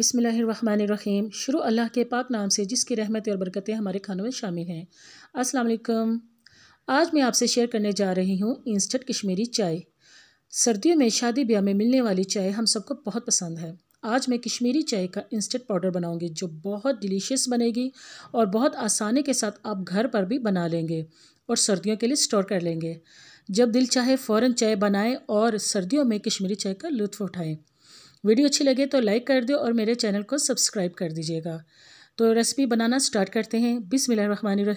बिसमीम शुरू अल्लाह के पाक नाम से जिसकी रहमत और बरकतें हमारे खानों में शामिल हैं अस्सलाम वालेकुम आज मैं आपसे शेयर करने जा रही हूँ इंस्टेंट कश्मीरी चाय सर्दियों में शादी ब्याह में मिलने वाली चाय हम सबको बहुत पसंद है आज मैं कश्मीरी चाय का इंस्टेंट पाउडर बनाऊंगी जो बहुत डिलीशियस बनेगी और बहुत आसानी के साथ आप घर पर भी बना लेंगे और सर्दियों के लिए स्टोर कर लेंगे जब दिल चाहे फ़ौरन चाय बनाएँ और सर्दियों में कश्मीरी चाय का लुत्फ़ उठाएँ वीडियो अच्छी लगे तो लाइक कर दो और मेरे चैनल को सब्सक्राइब कर दीजिएगा तो रेसिपी बनाना स्टार्ट करते हैं बिसमीम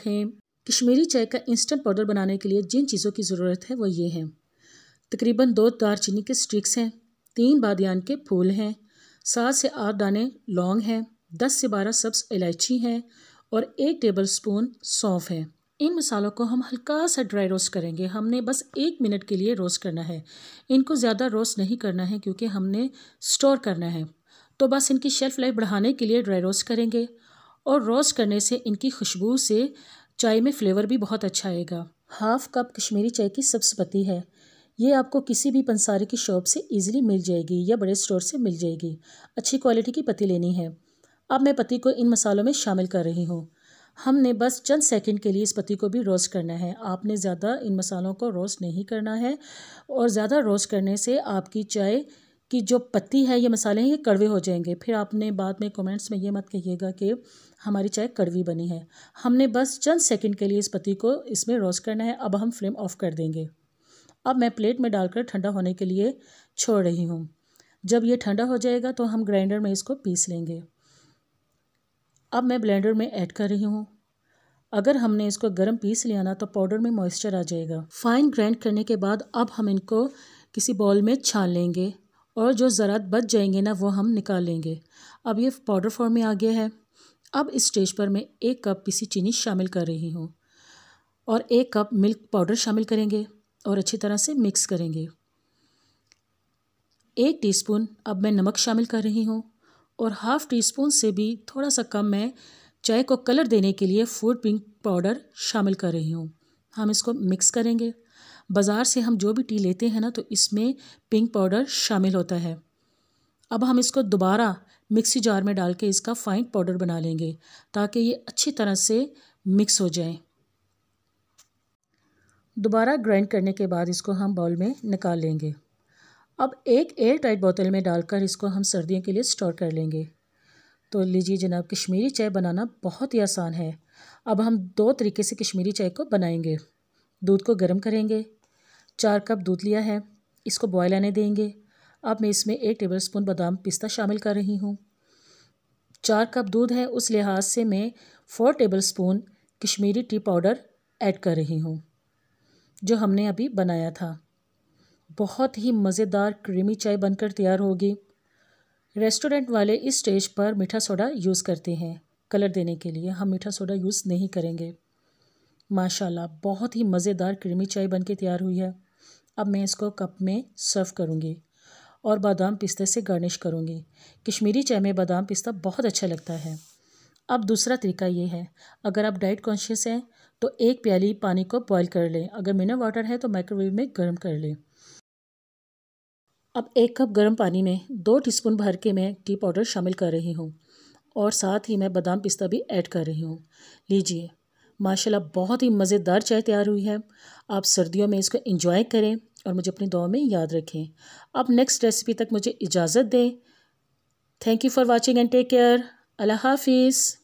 कश्मीरी चाय का इंस्टेंट पाउडर बनाने के लिए जिन चीज़ों की ज़रूरत है वो ये हैं तकरीबन दो दार चीनी के स्ट्रिक्स हैं तीन बादियान के फूल हैं सात से आठ दाने लौंग हैं दस से बारह सब्स इलायची हैं और एक टेबल स्पून सौंफ है इन मसालों को हम हल्का सा ड्राई रोस्ट करेंगे हमने बस एक मिनट के लिए रोस्ट करना है इनको ज़्यादा रोस्ट नहीं करना है क्योंकि हमने स्टोर करना है तो बस इनकी शेल्फ़ लाइफ बढ़ाने के लिए ड्राई रोस्ट करेंगे और रोस्ट करने से इनकी खुशबू से चाय में फ्लेवर भी बहुत अच्छा आएगा हाफ़ कप कश्मीरी चाय की सब्स पत्ती है ये आपको किसी भी पंसारी की शॉप से इजीली मिल जाएगी या बड़े स्टोर से मिल जाएगी अच्छी क्वालिटी की पत्ती लेनी है अब मैं पत्ती को इन मसालों में शामिल कर रही हूँ हमने बस चंद सेकंड के लिए इस पत्ती को भी रोस्ट करना है आपने ज़्यादा इन मसालों को रोस्ट नहीं करना है और ज़्यादा रोस्ट करने से आपकी चाय की जो पत्ती है ये मसाले हैं ये कड़वे हो जाएंगे फिर आपने बाद में कमेंट्स में ये मत कहिएगा कि हमारी चाय कड़वी बनी है हमने बस चंद सेकेंड के लिए इस पत्ती को इसमें रोस्ट करना है अब हम फ्लेम ऑफ कर देंगे अब मैं प्लेट में डालकर ठंडा होने के लिए छोड़ रही हूँ जब ये ठंडा हो जाएगा तो हम ग्राइंडर में इसको पीस लेंगे अब मैं ब्लेंडर में ऐड कर रही हूँ अगर हमने इसको गर्म पीस लिया ना तो पाउडर में मॉइस्चर आ जाएगा फाइन ग्राइंड करने के बाद अब हम इनको किसी बॉल में छान लेंगे और जो ज़रात बच जाएंगे ना वो हम निकाल लेंगे अब ये पाउडर फॉर्म में आ गया है अब इस स्टेज पर मैं एक कप पीसी चीनी शामिल कर रही हूँ और एक कप मिल्क पाउडर शामिल करेंगे और अच्छी तरह से मिक्स करेंगे एक टीस्पून अब मैं नमक शामिल कर रही हूँ और हाफ़ टी स्पून से भी थोड़ा सा कम मैं चाय को कलर देने के लिए फूड पिंक पाउडर शामिल कर रही हूँ हम इसको मिक्स करेंगे बाज़ार से हम जो भी टी लेते हैं ना तो इसमें पिंक पाउडर शामिल होता है अब हम इसको दोबारा मिक्सी जार में डाल के इसका फाइन पाउडर बना लेंगे ताकि ये अच्छी तरह से मिक्स हो जाए दोबारा ग्राइंड करने के बाद इसको हम बाउल में निकाल लेंगे अब एक एयर टाइट बोतल में डालकर इसको हम सर्दियों के लिए स्टोर कर लेंगे तो लीजिए जनाब कश्मीरी चाय बनाना बहुत ही आसान है अब हम दो तरीके से कश्मीरी चाय को बनाएंगे दूध को गर्म करेंगे चार कप दूध लिया है इसको बॉयल आने देंगे अब मैं इसमें एक टेबल स्पून बादाम पिस्ता शामिल कर रही हूँ चार कप दूध है उस लिहाज से मैं four tablespoon Kashmiri tea powder add कर रही हूँ जो हमने अभी बनाया था बहुत ही मज़ेदार क्रीमी चाय बनकर तैयार होगी रेस्टोरेंट वाले इस स्टेज पर मीठा सोडा यूज़ करते हैं कलर देने के लिए हम मीठा सोडा यूज़ नहीं करेंगे माशाल्लाह बहुत ही मज़ेदार क्रीमी चाय बनके तैयार हुई है अब मैं इसको कप में सर्व करूँगी और बादाम पिस्ते से गार्निश करूँगी कश्मीरी चाय में बादाम पिस्ता बहुत अच्छा लगता है अब दूसरा तरीका ये है अगर आप डाइट कॉन्शियस हैं तो एक प्याली पानी को बॉयल कर लें अगर मिनर वाटर है तो माइक्रोवेव में गर्म कर लें अब एक कप गर्म पानी में दो टीस्पून भर के मैं टी पाउडर शामिल कर रही हूँ और साथ ही मैं बादाम पिस्ता भी ऐड कर रही हूँ लीजिए माशाल्लाह बहुत ही मज़ेदार चाय तैयार हुई है आप सर्दियों में इसको इंजॉय करें और मुझे अपनी दुआ में याद रखें आप नेक्स्ट रेसिपी तक मुझे इजाज़त दें thank you for watching and take care अल्लाह हाफिज़